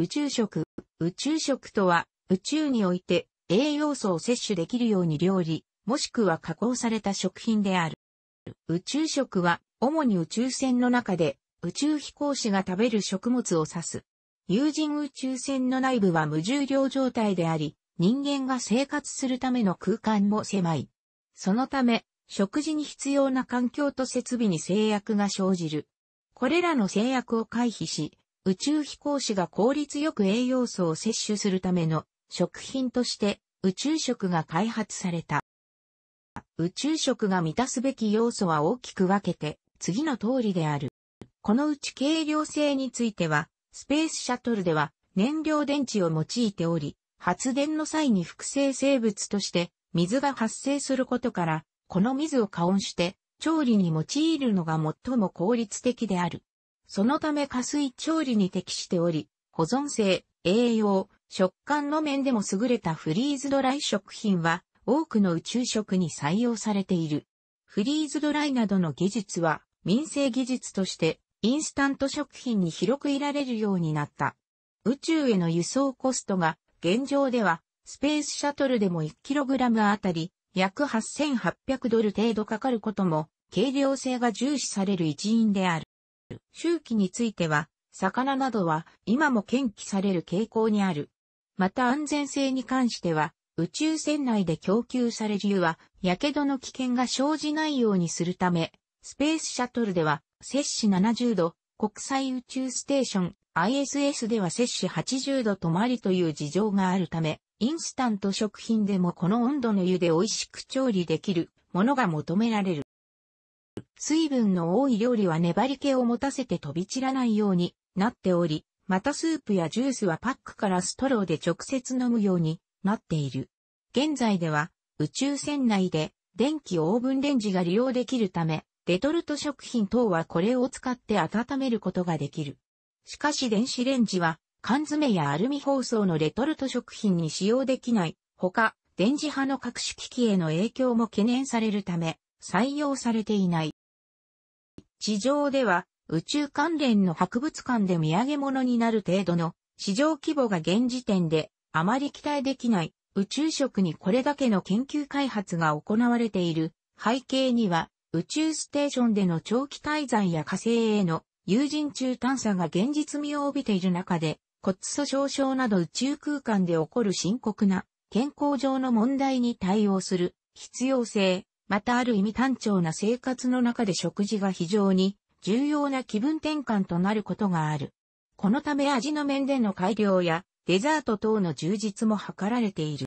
宇宙食。宇宙食とは、宇宙において栄養素を摂取できるように料理、もしくは加工された食品である。宇宙食は、主に宇宙船の中で、宇宙飛行士が食べる食物を指す。有人宇宙船の内部は無重量状態であり、人間が生活するための空間も狭い。そのため、食事に必要な環境と設備に制約が生じる。これらの制約を回避し、宇宙飛行士が効率よく栄養素を摂取するための食品として宇宙食が開発された。宇宙食が満たすべき要素は大きく分けて次の通りである。このうち軽量性については、スペースシャトルでは燃料電池を用いており、発電の際に複製生物として水が発生することから、この水を加温して調理に用いるのが最も効率的である。そのため加水調理に適しており、保存性、栄養、食感の面でも優れたフリーズドライ食品は多くの宇宙食に採用されている。フリーズドライなどの技術は民生技術としてインスタント食品に広くいられるようになった。宇宙への輸送コストが現状ではスペースシャトルでも 1kg あたり約8800ドル程度かかることも軽量性が重視される一因である。周期については、魚などは今も検起される傾向にある。また安全性に関しては、宇宙船内で供給される油は、火傷の危険が生じないようにするため、スペースシャトルでは、摂氏70度、国際宇宙ステーション、ISS では摂氏80度止まりという事情があるため、インスタント食品でもこの温度の湯で美味しく調理できるものが求められる。水分の多い料理は粘り気を持たせて飛び散らないようになっており、またスープやジュースはパックからストローで直接飲むようになっている。現在では宇宙船内で電気オーブンレンジが利用できるため、レトルト食品等はこれを使って温めることができる。しかし電子レンジは缶詰やアルミ包装のレトルト食品に使用できない。他、電磁波の各種機器への影響も懸念されるため、採用されていない。地上では宇宙関連の博物館で土産物になる程度の市場規模が現時点であまり期待できない宇宙食にこれだけの研究開発が行われている背景には宇宙ステーションでの長期滞在や火星への有人中探査が現実味を帯びている中で骨粗鬆症など宇宙空間で起こる深刻な健康上の問題に対応する必要性、またある意味単調な生活の中で食事が非常に重要な気分転換となることがある。このため味の面での改良やデザート等の充実も図られている。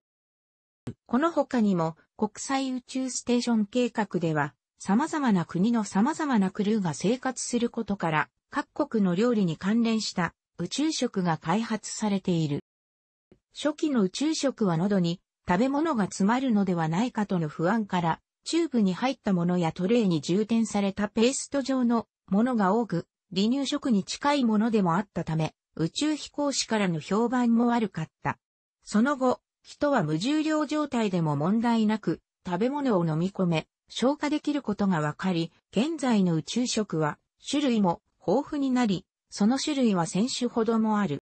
この他にも国際宇宙ステーション計画では様々な国の様々なクルーが生活することから各国の料理に関連した宇宙食が開発されている。初期の宇宙食は喉に食べ物が詰まるのではないかとの不安からチューブに入ったものやトレイに充填されたペースト状のものが多く、離乳食に近いものでもあったため、宇宙飛行士からの評判も悪かった。その後、人は無重量状態でも問題なく、食べ物を飲み込め、消化できることが分かり、現在の宇宙食は、種類も豊富になり、その種類は1000種ほどもある。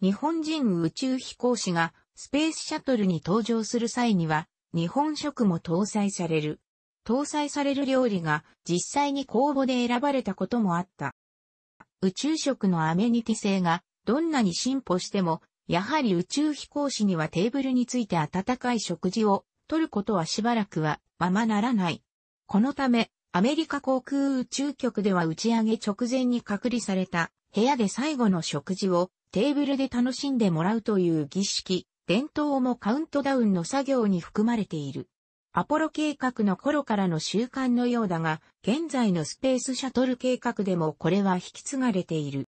日本人宇宙飛行士がスペースシャトルに搭乗する際には、日本食も搭載される。搭載される料理が実際に公募で選ばれたこともあった。宇宙食のアメニティ性がどんなに進歩しても、やはり宇宙飛行士にはテーブルについて温かい食事を取ることはしばらくはままならない。このため、アメリカ航空宇宙局では打ち上げ直前に隔離された部屋で最後の食事をテーブルで楽しんでもらうという儀式伝統もカウントダウンの作業に含まれている。アポロ計画の頃からの習慣のようだが、現在のスペースシャトル計画でもこれは引き継がれている。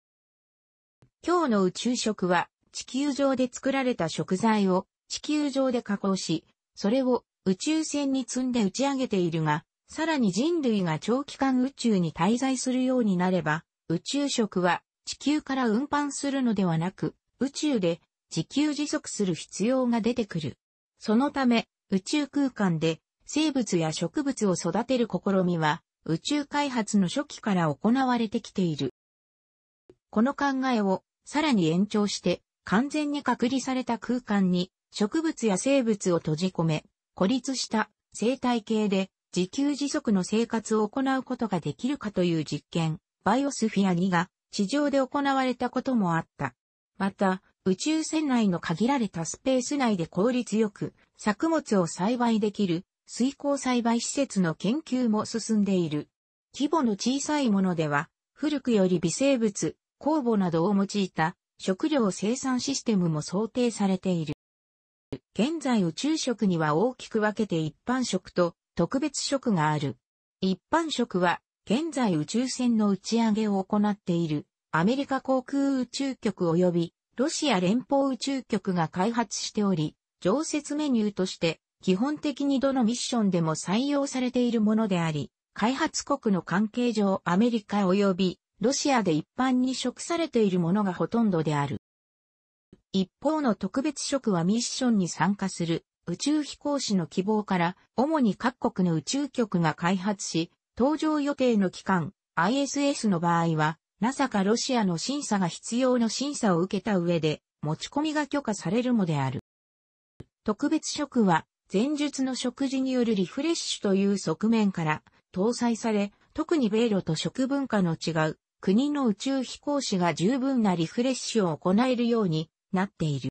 今日の宇宙食は、地球上で作られた食材を地球上で加工し、それを宇宙船に積んで打ち上げているが、さらに人類が長期間宇宙に滞在するようになれば、宇宙食は地球から運搬するのではなく、宇宙で自給自足する必要が出てくる。そのため、宇宙空間で生物や植物を育てる試みは、宇宙開発の初期から行われてきている。この考えをさらに延長して完全に隔離された空間に植物や生物を閉じ込め孤立した生態系で自給自足の生活を行うことができるかという実験バイオスフィア2が地上で行われたこともあった。また宇宙船内の限られたスペース内で効率よく作物を栽培できる水耕栽培施設の研究も進んでいる。規模の小さいものでは、古くより微生物、酵母などを用いた食料生産システムも想定されている。現在宇宙食には大きく分けて一般食と特別食がある。一般食は現在宇宙船の打ち上げを行っているアメリカ航空宇宙局及びロシア連邦宇宙局が開発しており、常設メニューとして、基本的にどのミッションでも採用されているものであり、開発国の関係上アメリカ及びロシアで一般に食されているものがほとんどである。一方の特別食はミッションに参加する宇宙飛行士の希望から主に各国の宇宙局が開発し、搭乗予定の期間 ISS の場合はなさかロシアの審査が必要の審査を受けた上で、持ち込みが許可されるもである。特別食は、前述の食事によるリフレッシュという側面から搭載され、特に米ロと食文化の違う国の宇宙飛行士が十分なリフレッシュを行えるようになっている。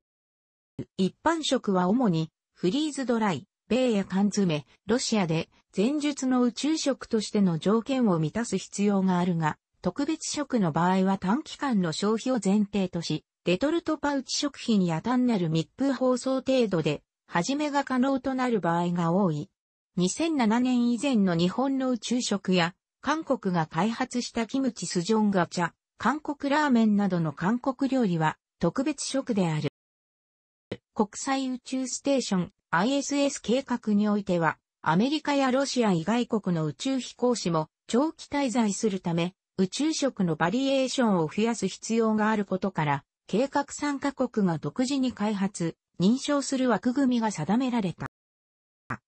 一般食は主にフリーズドライ、米や缶詰、ロシアで前述の宇宙食としての条件を満たす必要があるが、特別食の場合は短期間の消費を前提とし、レトルトパウチ食品や単なる密封包装程度で、始めが可能となる場合が多い。2007年以前の日本の宇宙食や、韓国が開発したキムチスジョンガチャ、韓国ラーメンなどの韓国料理は特別食である。国際宇宙ステーション ISS 計画においては、アメリカやロシア以外国の宇宙飛行士も長期滞在するため、宇宙食のバリエーションを増やす必要があることから、計画参加国が独自に開発、認証する枠組みが定められた。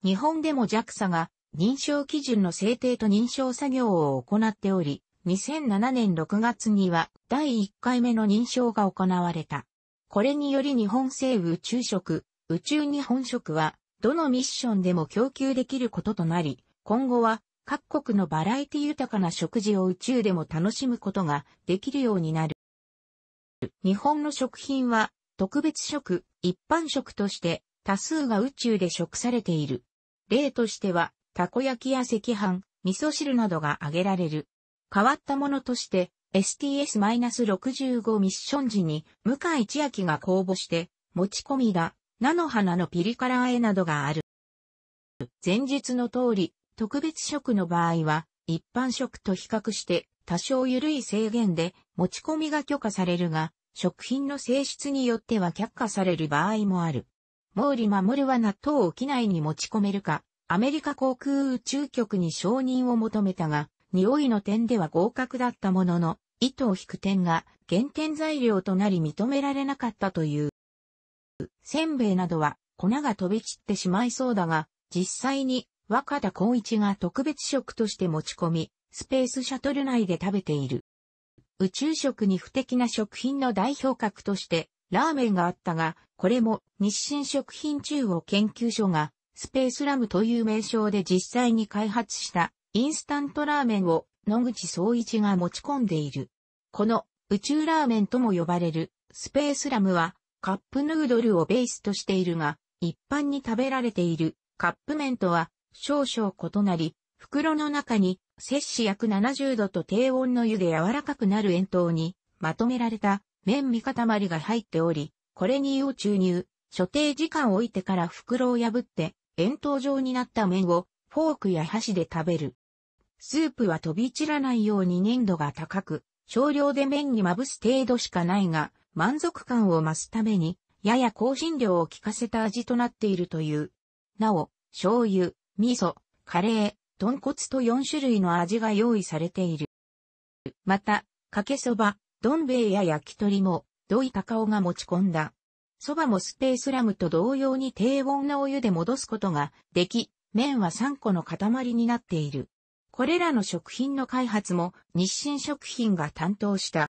日本でも JAXA が認証基準の制定と認証作業を行っており、2007年6月には第1回目の認証が行われた。これにより日本製宇宙食、宇宙日本食は、どのミッションでも供給できることとなり、今後は各国のバラエティ豊かな食事を宇宙でも楽しむことができるようになる。日本の食品は特別食、一般食として多数が宇宙で食されている。例としては、たこ焼きや赤飯、味噌汁などが挙げられる。変わったものとして、STS-65 ミッション時に、向井千秋が公募して、持ち込みだ、菜の花のピリ辛和えなどがある。前述の通り、特別食の場合は、一般食と比較して多少緩い制限で持ち込みが許可されるが、食品の性質によっては却下される場合もある。毛利守は納豆を機内に持ち込めるか、アメリカ航空宇宙局に承認を求めたが、匂いの点では合格だったものの、糸を引く点が原点材料となり認められなかったという。せんべいなどは粉が飛び散ってしまいそうだが、実際に若田光一が特別食として持ち込み、スペースシャトル内で食べている。宇宙食に不適な食品の代表格として、ラーメンがあったが、これも日清食品中央研究所が、スペースラムという名称で実際に開発したインスタントラーメンを野口総一が持ち込んでいる。この宇宙ラーメンとも呼ばれるスペースラムはカップヌードルをベースとしているが、一般に食べられているカップ麺とは少々異なり、袋の中に摂氏約70度と低温の湯で柔らかくなる円筒にまとめられた麺味塊が入っており、これに湯を注入、所定時間を置いてから袋を破って円筒状になった麺をフォークや箸で食べる。スープは飛び散らないように粘度が高く、少量で麺にまぶす程度しかないが、満足感を増すために、やや香辛料を効かせた味となっているという。なお、醤油、味噌、カレー、豚骨と4種類の味が用意されている。また、かけそば、どん兵衛や焼き鳥も、土井隆夫が持ち込んだ。そばもスペースラムと同様に低温なお湯で戻すことができ、麺は3個の塊になっている。これらの食品の開発も日清食品が担当した。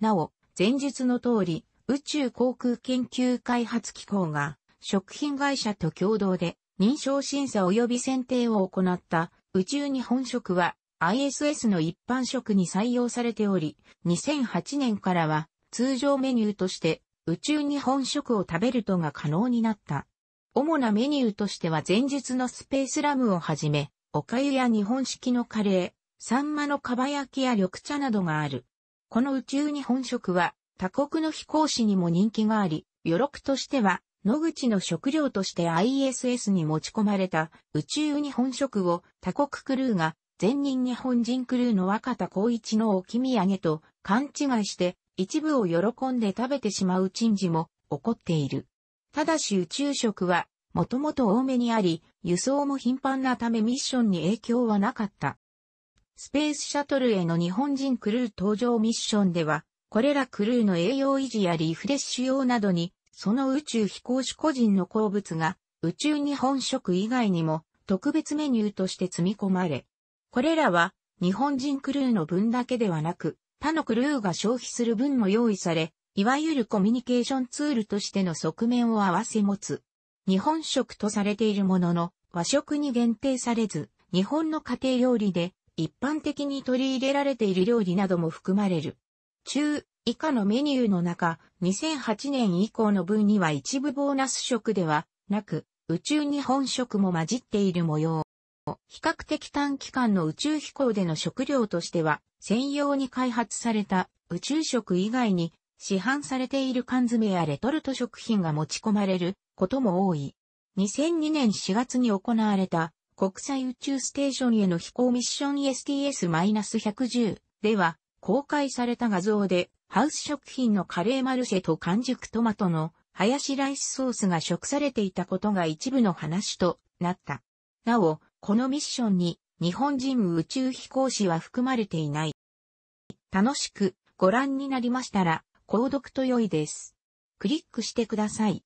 なお、前述の通り、宇宙航空研究開発機構が食品会社と共同で認証審査及び選定を行った宇宙日本食は ISS の一般食に採用されており、2008年からは通常メニューとして宇宙日本食を食べるとが可能になった。主なメニューとしては前日のスペースラムをはじめ、おかゆや日本式のカレー、サンマのかば焼きや緑茶などがある。この宇宙日本食は他国の飛行士にも人気があり、余力としては野口の食料として ISS に持ち込まれた宇宙日本食を他国クルーが前任日本人クルーの若田光一の置き土産と勘違いして一部を喜んで食べてしまう珍事も起こっている。ただし宇宙食はもともと多めにあり、輸送も頻繁なためミッションに影響はなかった。スペースシャトルへの日本人クルー登場ミッションでは、これらクルーの栄養維持やリフレッシュ用などにその宇宙飛行士個人の好物が宇宙日本食以外にも特別メニューとして積み込まれ、これらは日本人クルーの分だけではなく、他のクルーが消費する分も用意され、いわゆるコミュニケーションツールとしての側面を合わせ持つ。日本食とされているものの和食に限定されず、日本の家庭料理で一般的に取り入れられている料理なども含まれる。中、以下のメニューの中、2008年以降の分には一部ボーナス食ではなく、宇宙日本食も混じっている模様。比較的短期間の宇宙飛行での食料としては、専用に開発された宇宙食以外に、市販されている缶詰やレトルト食品が持ち込まれることも多い。2002年4月に行われた国際宇宙ステーションへの飛行ミッション STS-110 では公開された画像でハウス食品のカレーマルシェと完熟トマトの林ライスソースが食されていたことが一部の話となった。なお、このミッションに日本人宇宙飛行士は含まれていない。楽しくご覧になりましたら、購読と良いです。クリックしてください。